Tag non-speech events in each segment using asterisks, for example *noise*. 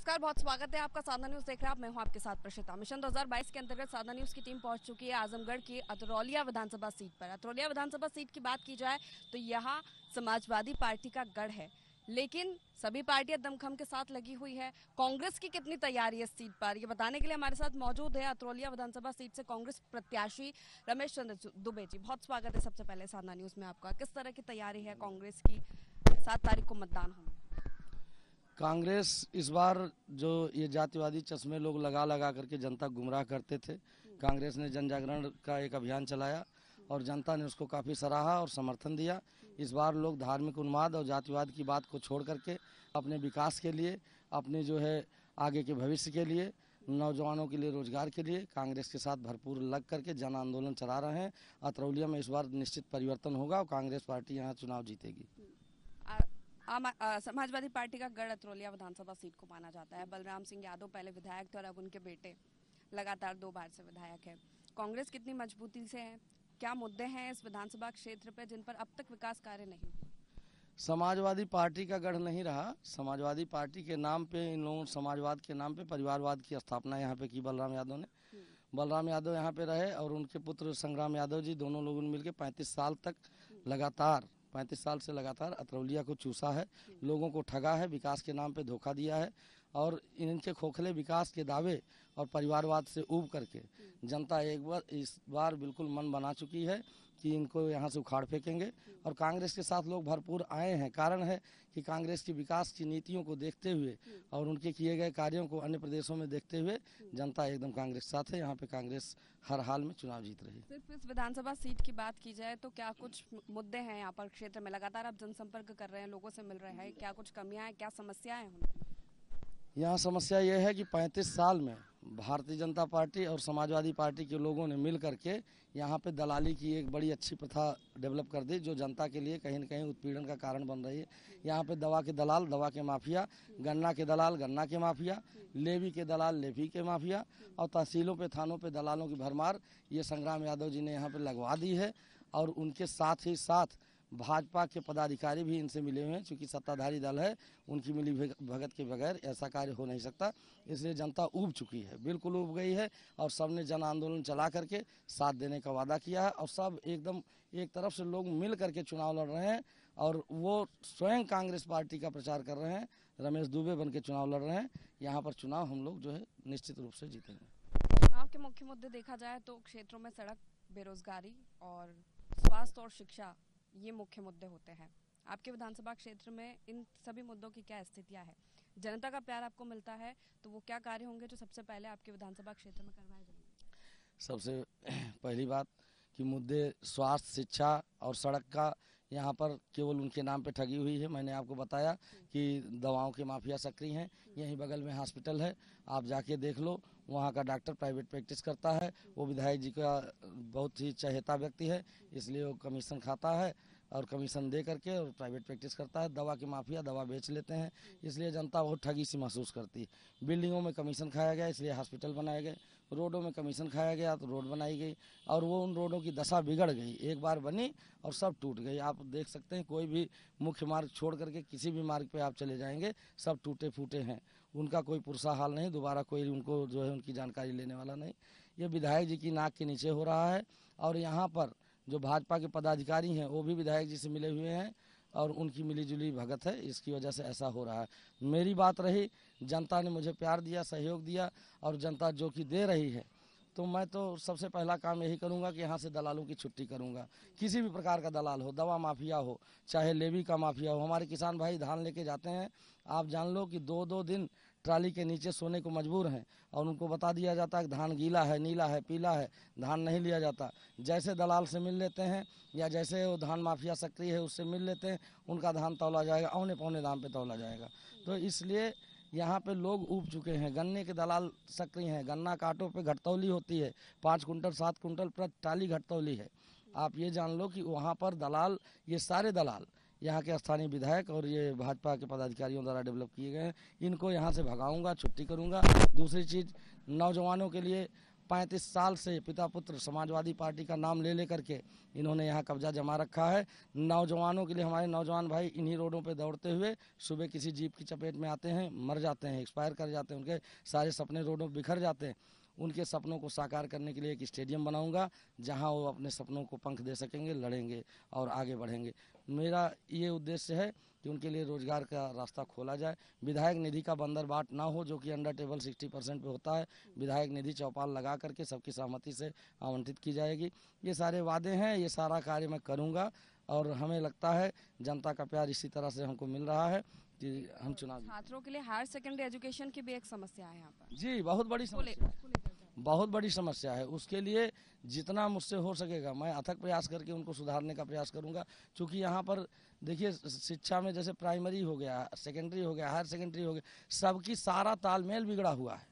नमस्कार बहुत स्वागत है आपका साधना न्यूज देख रहे हैं आप मैं हूं आपके साथ प्रशिता मिशन 2022 के अंतर्गत साधना न्यूज की टीम पहुंच चुकी है आजमगढ़ की अतरौलिया विधानसभा सीट पर अतरौलिया विधानसभा सीट की बात की जाए तो यहाँ समाजवादी पार्टी का गढ़ है लेकिन सभी पार्टियां दमखम के साथ लगी हुई है कांग्रेस की कितनी तैयारी है इस सीट पर ये बताने के लिए हमारे साथ मौजूद है अतरौलिया विधानसभा सीट से कांग्रेस प्रत्याशी रमेश चंद्र दुबे जी बहुत स्वागत है सबसे पहले साधना न्यूज में आपका किस तरह की तैयारी है कांग्रेस की सात तारीख को मतदान होगा कांग्रेस इस बार जो ये जातिवादी चश्मे लोग लगा लगा करके जनता गुमराह करते थे कांग्रेस ने जन जागरण का एक अभियान चलाया और जनता ने उसको काफ़ी सराहा और समर्थन दिया इस बार लोग धार्मिक उन्माद और जातिवाद की बात को छोड़ करके अपने विकास के लिए अपने जो है आगे के भविष्य के लिए नौजवानों के लिए रोजगार के लिए कांग्रेस के साथ भरपूर लग करके जन आंदोलन चला रहे हैं अतरौलिया में इस बार निश्चित परिवर्तन होगा और कांग्रेस पार्टी यहाँ चुनाव जीतेगी आम समाजवादी पार्टी का गढ़ अतरोलिया विधानसभा सीट को माना जाता है बलराम सिंह यादव पहले विधायक थे और अब उनके बेटे लगातार दो बार से विधायक है कांग्रेस कितनी मजबूती से है क्या मुद्दे हैं इस विधानसभा क्षेत्र पे जिन पर अब तक विकास कार्य नहीं समाजवादी पार्टी का गढ़ नहीं रहा समाजवादी पार्टी के नाम पे इन लोगों समाजवाद के नाम पे परिवारवाद की स्थापना यहाँ पे की बलराम यादव ने हम्म। बलराम यादव यहाँ पे रहे और उनके पुत्र संग्राम यादव जी दोनों लोगों ने मिलकर 35 साल तक लगातार पैंतीस साल से लगातार अतरौलिया को चूसा है लोगों को ठगा है विकास के नाम पे धोखा दिया है और इनके खोखले विकास के दावे और परिवारवाद से ऊब करके जनता एक बार इस बार बिल्कुल मन बना चुकी है कि इनको यहाँ से उखाड़ फेंकेंगे और कांग्रेस के साथ लोग भरपूर आए हैं कारण है कि कांग्रेस की विकास की नीतियों को देखते हुए और उनके किए गए कार्यों को अन्य प्रदेशों में देखते हुए जनता एकदम कांग्रेस के साथ है यहाँ पे कांग्रेस हर हाल में चुनाव जीत रही सिर्फ इस विधानसभा सीट की बात की जाए तो क्या कुछ मुद्दे हैं यहाँ पर क्षेत्र में लगातार आप जनसंपर्क कर रहे हैं लोगों से मिल रहे हैं क्या कुछ कमियाँ हैं क्या समस्याएं हैं यहाँ समस्या ये है कि 35 साल में भारतीय जनता पार्टी और समाजवादी पार्टी के लोगों ने मिल करके यहाँ पे दलाली की एक बड़ी अच्छी प्रथा डेवलप कर दी जो जनता के लिए कहीं ना कहीं उत्पीड़न का कारण बन रही है यहाँ पे दवा के दलाल दवा के माफिया गन्ना के दलाल गन्ना के माफिया लेवी के दलाल लेवी के माफिया और तहसीलों पे थानों पे दलालों की भरमार ये संग्राम यादव जी ने यहाँ पर लगवा दी है और उनके साथ ही साथ भाजपा के पदाधिकारी भी इनसे मिले हुए हैं चूँकि सत्ताधारी दल है उनकी मिली भगत के बगैर ऐसा कार्य हो नहीं सकता इसलिए जनता उब चुकी है बिल्कुल उब गई है और सबने जन आंदोलन चला करके साथ देने का वादा किया है और सब एकदम एक तरफ से लोग मिल करके चुनाव लड़ रहे हैं और वो स्वयं कांग्रेस पार्टी का प्रचार कर रहे हैं रमेश दुबे बन के चुनाव लड़ रहे हैं यहाँ पर चुनाव हम लोग जो है निश्चित रूप से जीतेंगे चुनाव के मुख्य मुद्दे देखा जाए तो क्षेत्रों में सड़क बेरोजगारी और स्वास्थ्य और शिक्षा ये मुख्य मुद्दे होते हैं आपके विधानसभा क्षेत्र में इन सभी मुद्दों की क्या स्थितियां है जनता का प्यार आपको मिलता है तो वो क्या कार्य होंगे जो सबसे पहले आपके विधानसभा क्षेत्र में करवाए जाएंगे सबसे *clears throat* पहली बात कि मुद्दे स्वास्थ्य शिक्षा और सड़क का यहाँ पर केवल उनके नाम पे ठगी हुई है मैंने आपको बताया कि दवाओं के माफिया सक्रिय हैं यहीं बगल में हॉस्पिटल है आप जाके देख लो वहाँ का डॉक्टर प्राइवेट प्रैक्टिस करता है वो विधायक जी का बहुत ही चहेता व्यक्ति है इसलिए वो कमीशन खाता है और कमीशन दे करके और प्राइवेट प्रैक्टिस करता है दवा की माफिया दवा बेच लेते हैं इसलिए जनता बहुत ठगी सी महसूस करती है बिल्डिंगों में कमीशन खाया गया इसलिए हॉस्पिटल बनाए गए रोडों में कमीशन खाया गया तो रोड बनाई गई और वो उन रोडों की दशा बिगड़ गई एक बार बनी और सब टूट गई आप देख सकते हैं कोई भी मुख्य मार्ग छोड़ करके किसी भी मार्ग पर आप चले जाएंगे सब टूटे फूटे हैं उनका कोई पुरसा हाल नहीं दोबारा कोई उनको जो है उनकी जानकारी लेने वाला नहीं ये विधायक जी की नाक के नीचे हो रहा है और यहाँ पर जो भाजपा के पदाधिकारी हैं वो भी विधायक जी से मिले हुए हैं और उनकी मिलीजुली भगत है इसकी वजह से ऐसा हो रहा है मेरी बात रही जनता ने मुझे प्यार दिया सहयोग दिया और जनता जो कि दे रही है तो मैं तो सबसे पहला काम यही करूंगा कि यहाँ से दलालों की छुट्टी करूंगा किसी भी प्रकार का दलाल हो दवा माफिया हो चाहे लेवी का माफिया हो हमारे किसान भाई धान लेके जाते हैं आप जान लो कि दो दो दिन ट्राली के नीचे सोने को मजबूर हैं और उनको बता दिया जाता है कि धान गीला है नीला है पीला है धान नहीं लिया जाता जैसे दलाल से मिल लेते हैं या जैसे वो धान माफिया सक्रिय है उससे मिल लेते हैं उनका धान तोला जाएगा औने पौने दाम पे तोला जाएगा तो इसलिए यहाँ पे लोग उब चुके हैं गन्ने के दलाल सक्रिय हैं गन्ना काटों पे घटतौली होती है पाँच कुंटल सात कुंटल प्रति टाली घटतौली है आप ये जान लो कि वहाँ पर दलाल ये सारे दलाल यहाँ के स्थानीय विधायक और ये भाजपा के पदाधिकारियों द्वारा डेवलप किए गए हैं इनको यहाँ से भगाऊंगा छुट्टी करूंगा दूसरी चीज़ नौजवानों के लिए पैंतीस साल से पिता पुत्र समाजवादी पार्टी का नाम ले लेकर के इन्होंने यहाँ कब्जा जमा रखा है नौजवानों के लिए हमारे नौजवान भाई इन्हीं रोडों पर दौड़ते हुए सुबह किसी जीप की चपेट में आते हैं मर जाते हैं एक्सपायर कर जाते हैं उनके सारे सपने रोडों पर बिखर जाते हैं उनके सपनों को साकार करने के लिए एक स्टेडियम बनाऊंगा जहां वो अपने सपनों को पंख दे सकेंगे लड़ेंगे और आगे बढ़ेंगे मेरा ये उद्देश्य है कि उनके लिए रोजगार का रास्ता खोला जाए विधायक निधि का बंदर बाट ना हो जो कि अंडर टेबल सिक्सटी परसेंट पे होता है विधायक निधि चौपाल लगा करके सबकी सहमति से आवंटित की जाएगी ये सारे वादे हैं ये सारा कार्य मैं करूँगा और हमें लगता है जनता का प्यार इसी तरह से हमको मिल रहा है कि हम चुनाव छात्रों के लिए हायर सेकेंडरी एजुकेशन की भी एक समस्या है यहाँ पर जी बहुत बड़ी समस्या बहुत बड़ी समस्या है उसके लिए जितना मुझसे हो सकेगा मैं अथक प्रयास करके उनको सुधारने का प्रयास करूंगा क्योंकि यहाँ पर देखिए शिक्षा में जैसे प्राइमरी हो गया सेकेंडरी हो गया हायर सेकेंडरी हो गया सबकी सारा तालमेल बिगड़ा हुआ है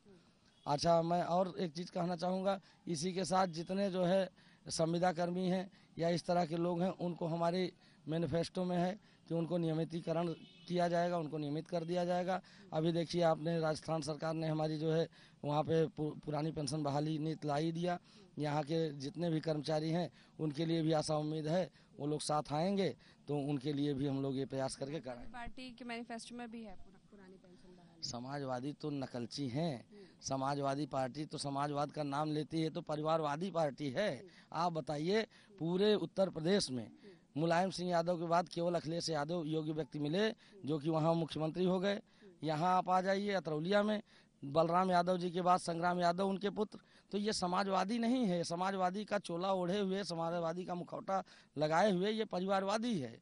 अच्छा मैं और एक चीज़ कहना चाहूँगा इसी के साथ जितने जो है संविदा कर्मी हैं या इस तरह के लोग हैं उनको हमारे मैनिफेस्टो में है कि उनको नियमितीकरण किया जाएगा उनको नियमित कर दिया जाएगा अभी देखिए आपने राजस्थान सरकार ने हमारी जो है वहाँ पे पुरानी पेंशन बहाली नीति लाई दिया यहाँ के जितने भी कर्मचारी हैं उनके लिए भी आशा उम्मीद है वो लोग साथ आएंगे तो उनके लिए भी हम लोग ये प्रयास करके करें पार्टी के मैनिफेस्टो में भी है पुरानी पेंशन समाजवादी तो नकलची हैं समाजवादी पार्टी तो समाजवाद का नाम लेती है तो परिवारवादी पार्टी है आप बताइए पूरे उत्तर प्रदेश में मुलायम सिंह यादव के बाद केवल अखिलेश यादव योग्य व्यक्ति मिले जो कि वहाँ मुख्यमंत्री हो गए यहाँ आप आ जाइए अतरौलिया में बलराम यादव जी के बाद संग्राम यादव उनके पुत्र तो ये समाजवादी नहीं है समाजवादी का चोला ओढ़े हुए समाजवादी का मुखौटा लगाए हुए ये परिवारवादी है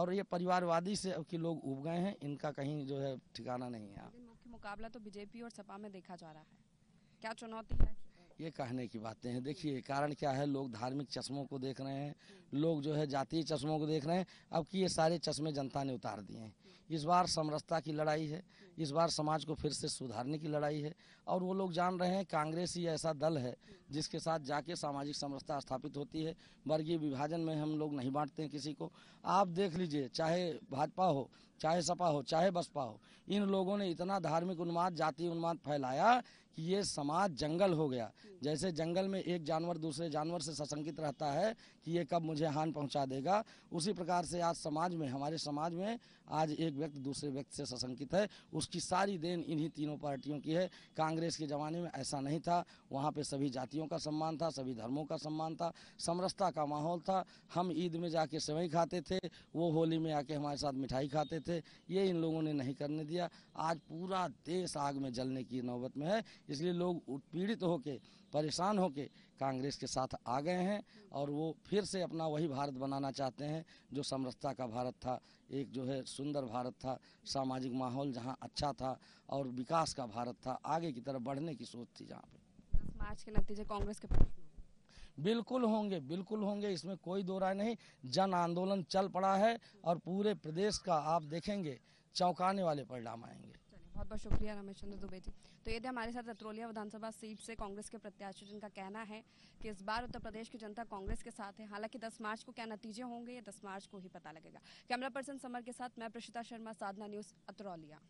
और ये परिवारवादी से अब लोग उब गए हैं इनका कहीं जो है ठिकाना नहीं है मुकाबला तो बीजेपी और सपा में देखा जा रहा है क्या चुनौती है ये कहने की बातें हैं देखिए कारण क्या है लोग धार्मिक चश्मों को देख रहे हैं लोग जो है जातीय चश्मों को देख रहे हैं अब कि ये सारे चश्मे जनता ने उतार दिए हैं इस बार समरसता की लड़ाई है इस बार समाज को फिर से सुधारने की लड़ाई है और वो लोग जान रहे हैं कांग्रेस ही ऐसा दल है जिसके साथ जाके सामाजिक समरसता स्थापित होती है वर्गीय विभाजन में हम लोग नहीं बांटते हैं किसी को आप देख लीजिए चाहे भाजपा हो चाहे सपा हो चाहे बसपा हो इन लोगों ने इतना धार्मिक उन्माद जाति उन्माद फैलाया कि ये समाज जंगल हो गया जैसे जंगल में एक जानवर दूसरे जानवर से सशंकित रहता है कि ये कब मुझे हान पहुंचा देगा उसी प्रकार से आज समाज में हमारे समाज में आज एक व्यक्ति दूसरे व्यक्ति से सशंकित है उसकी सारी देन इन्हीं तीनों पार्टियों की है कांग्रेस के ज़माने में ऐसा नहीं था वहाँ पे सभी जातियों का सम्मान था सभी धर्मों का सम्मान था समरसता का माहौल था हम ईद में जाके सेवई खाते थे वो होली में आके हमारे साथ मिठाई खाते थे ये इन लोगों ने नहीं करने दिया आज पूरा देश आग में जलने की नौबत में है इसलिए लोग उत्पीड़ित होके परेशान होके कांग्रेस के साथ आ गए हैं और वो फिर से अपना वही भारत बनाना चाहते हैं जो समरसता का भारत था एक जो है सुंदर भारत था सामाजिक माहौल जहाँ अच्छा था और विकास का भारत था आगे की तरफ बढ़ने की सोच थी जहाँ पे मार्च के नतीजे कांग्रेस के पास बिल्कुल होंगे बिल्कुल होंगे इसमें कोई दो राय नहीं जन आंदोलन चल पड़ा है और पूरे प्रदेश का आप देखेंगे चौंकाने वाले परिणाम आएंगे बहुत बहुत शुक्रिया रमेश चंद्र दुबे जी तो ये थे हमारे साथ रतरोलिया विधानसभा सीट से कांग्रेस के प्रत्याशी जिनका कहना है कि इस बार उत्तर प्रदेश की जनता कांग्रेस के साथ है हालांकि दस मार्च को क्या नतीजे होंगे ये दस मार्च को ही पता लगेगा कैमरा पर्सन समर के साथ मैं प्रशिता शर्मा साधना न्यूज़ अतरौलिया